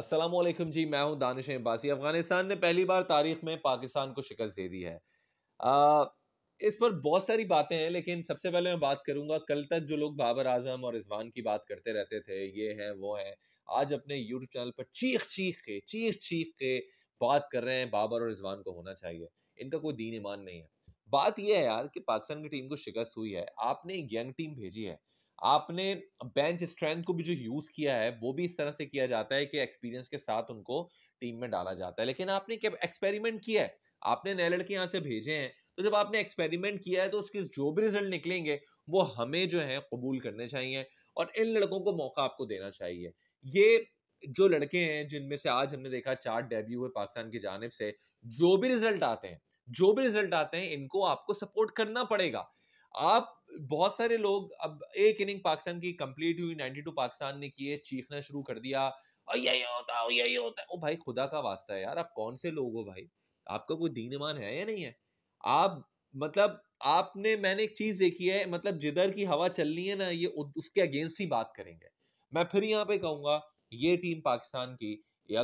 असलम जी मैं हूं दानिश अब्बासी अफ़गानिस्तान ने पहली बार तारीख में पाकिस्तान को शिकस्त दे दी है आ, इस पर बहुत सारी बातें हैं लेकिन सबसे पहले मैं बात करूंगा कल तक जो लोग बाबर आजम और रिजवान की बात करते रहते थे ये हैं वो हैं आज अपने यूट्यूब चैनल पर चीख चीख के चीख चीख के बात कर रहे हैं बाबर और रिजवान को होना चाहिए इनका कोई दीन ईमान नहीं है बात यह है यार कि पाकिस्तान की टीम को शिकस्त हुई है आपने एक यंग टीम भेजी है आपने बेंच स्ट्रेंथ को भी जो यूज़ किया है वो भी इस तरह से किया जाता है कि एक्सपीरियंस के साथ उनको टीम में डाला जाता है लेकिन आपने क्या एक्सपेरिमेंट किया है आपने नए लड़के यहाँ से भेजे हैं तो जब आपने एक्सपेरिमेंट किया है तो उसके जो भी रिजल्ट निकलेंगे वो हमें जो है कबूल करने चाहिए और इन लड़कों को मौका आपको देना चाहिए ये जो लड़के हैं जिनमें से आज हमने देखा चार डेब्यू हुए पाकिस्तान की जानब से जो भी रिजल्ट आते हैं जो भी रिजल्ट आते हैं इनको आपको सपोर्ट करना पड़ेगा आप बहुत सारे लोग अब एक इनिंग पाकिस्तान की कंप्लीट हुई 92 पाकिस्तान ने किए चीखना शुरू कर दिया और यही होता है यही होता है ओ भाई खुदा का वास्ता है यार आप कौन से लोग हो भाई आपका कोई दीन ईमान है या नहीं है आप मतलब आपने मैंने एक चीज देखी है मतलब जिधर की हवा चलनी है ना ये उसके अगेंस्ट ही बात करेंगे मैं फिर यहाँ पे कहूंगा ये टीम पाकिस्तान की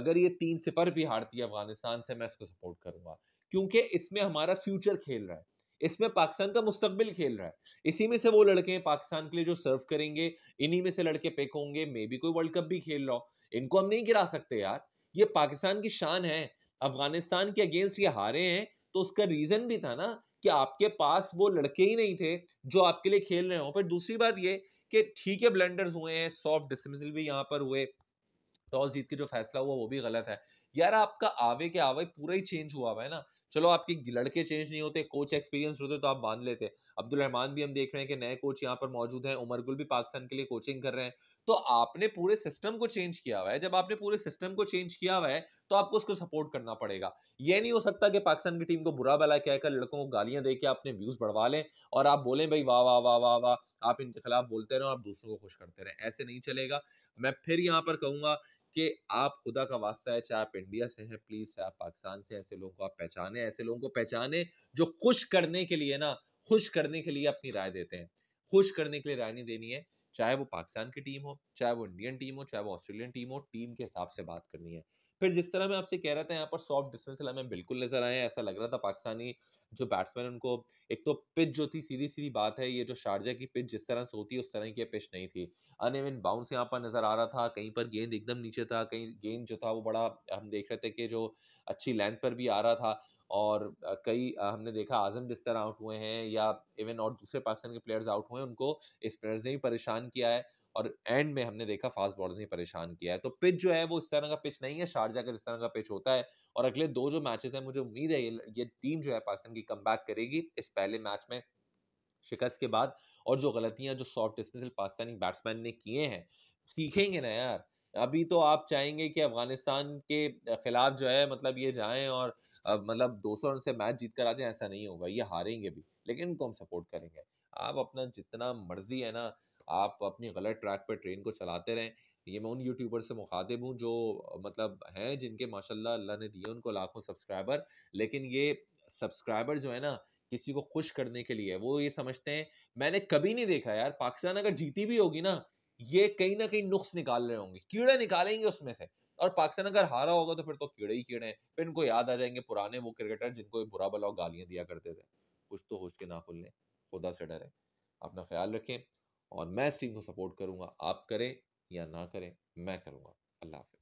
अगर ये तीन सिफर भी हारती है अफगानिस्तान से मैं इसको सपोर्ट करूंगा क्योंकि इसमें हमारा फ्यूचर खेल रहा है इसमें पाकिस्तान का मुस्तबिल खेल रहा है इसी में से वो लड़के हैं पाकिस्तान के लिए जो सर्व करेंगे इन्हीं में से लड़के पिक होंगे मे भी कोई वर्ल्ड कप भी खेल रहा हूँ इनको हम नहीं गिरा सकते यार ये पाकिस्तान की शान है अफगानिस्तान के अगेंस्ट ये हारे हैं तो उसका रीजन भी था ना कि आपके पास वो लड़के ही नहीं थे जो आपके लिए खेल रहे हो पर दूसरी बात ये कि ठीक है ब्लेंडर्स हुए हैं सॉफ्ट डिसमिसल भी यहाँ पर हुए टॉस जीत के जो फैसला हुआ वो भी गलत है यार आपका आवे के आवे पूरा ही चेंज हुआ हुआ है ना चलो आपके लड़के चेंज नहीं होते कोच एक्सपीरियंस होते तो आप बांध लेते अब्दुल रहमान भी हम देख रहे हैं कि नए कोच यहाँ पर मौजूद हैं उमर गुल भी पाकिस्तान के लिए कोचिंग कर रहे हैं तो आपने पूरे सिस्टम को चेंज किया हुआ है जब आपने पूरे सिस्टम को चेंज किया हुआ है तो आपको उसको सपोर्ट करना पड़ेगा ये नहीं हो सकता कि पाकिस्तान की टीम को बुरा भला कहकर लड़कों को गालियां दे के अपने व्यूज बढ़वा लें और आप बोलें भाई वाह वाह वाह वाह वाह आप इनके खिलाफ बोलते रहे और आप दूसरों को खुश करते रहे ऐसे नहीं चलेगा मैं फिर यहाँ पर कहूँगा कि आप खुदा का वास्ता है चाहे आप इंडिया से हैं प्लीज़ चाहे आप पाकिस्तान से ऐसे लोगों को आप पहचाने ऐसे लोगों को पहचाने जो खुश करने के लिए ना खुश करने के लिए अपनी राय देते हैं खुश करने के लिए राय नहीं देनी है चाहे वो पाकिस्तान की टीम हो चाहे वो इंडियन टीम हो चाहे वो ऑस्ट्रेलियन टीम हो टीम के हिसाब से बात करनी है फिर जिस तरह मैं आपसे कह रहा था यहाँ पर सॉफ्ट डिस्पेंसल हमें बिल्कुल नजर आए ऐसा लग रहा था पाकिस्तानी जो बैट्समैन उनको एक तो पिच जो थी सीधी सीधी बात है ये जो शारजा की पिच जिस तरह से होती है उस तरह की पिच नहीं थी अन एवन बाउंस यहाँ पर नजर आ रहा था कहीं पर गेंद एकदम नीचे था कहीं गेंद जो था वो बड़ा हम देख रहे थे कि जो अच्छी लेंथ पर भी आ रहा था और कई हमने देखा आजम जिस तरह आउट हुए हैं या इवन और दूसरे पाकिस्तान के प्लेयर्स आउट हुए हैं उनको स्पिनर्स ने भी परेशान किया है और एंड में हमने देखा फास्ट बॉलर्स ने परेशान किया है तो पिच जो है वो इस तरह का पिच नहीं है शारजा का इस तरह का पिच होता है और अगले दो जो मैचेस हैं मुझे उम्मीद है ये ये टीम जो है पाकिस्तान की कम करेगी इस पहले मैच में शिकस्त के बाद और जो गलतियां जो सॉफ्ट डिस्मिसल पाकिस्तानी बैट्समैन ने किए हैं सीखेंगे ना यार अभी तो आप चाहेंगे कि अफगानिस्तान के खिलाफ जो है मतलब ये जाएं और मतलब दो सौ रन से मैच जीत कर आ जाए ऐसा नहीं होगा ये हारेंगे भी लेकिन उनको हम सपोर्ट करेंगे आप अपना जितना मर्जी है ना आप अपनी गलत ट्रैक पर ट्रेन को चलाते रहें ये मैं उन यूट्यूबर से मुखातिब हूँ जो मतलब हैं जिनके माशाल्लाह अल्लाह ने दिए उनको लाखों सब्सक्राइबर लेकिन ये सब्सक्राइबर जो है ना किसी को खुश करने के लिए वो ये समझते हैं मैंने कभी नहीं देखा यार पाकिस्तान अगर जीती भी होगी ना ये कहीं ना कहीं नुख्स निकाल रहे होंगे कीड़े निकालेंगे उसमें से और पाकिस्तान अगर हारा होगा तो फिर तो कीड़े ही कीड़े हैं फिर इनको याद आ जाएंगे पुराने वो क्रिकेटर जिनको बुरा भला गालियाँ दिया करते थे कुछ तो होश के ना खुल खुदा से डरें अपना ख्याल रखें और मैं इस टीम को सपोर्ट करूँगा आप करें या ना करें मैं करूँगा अल्लाह हाफि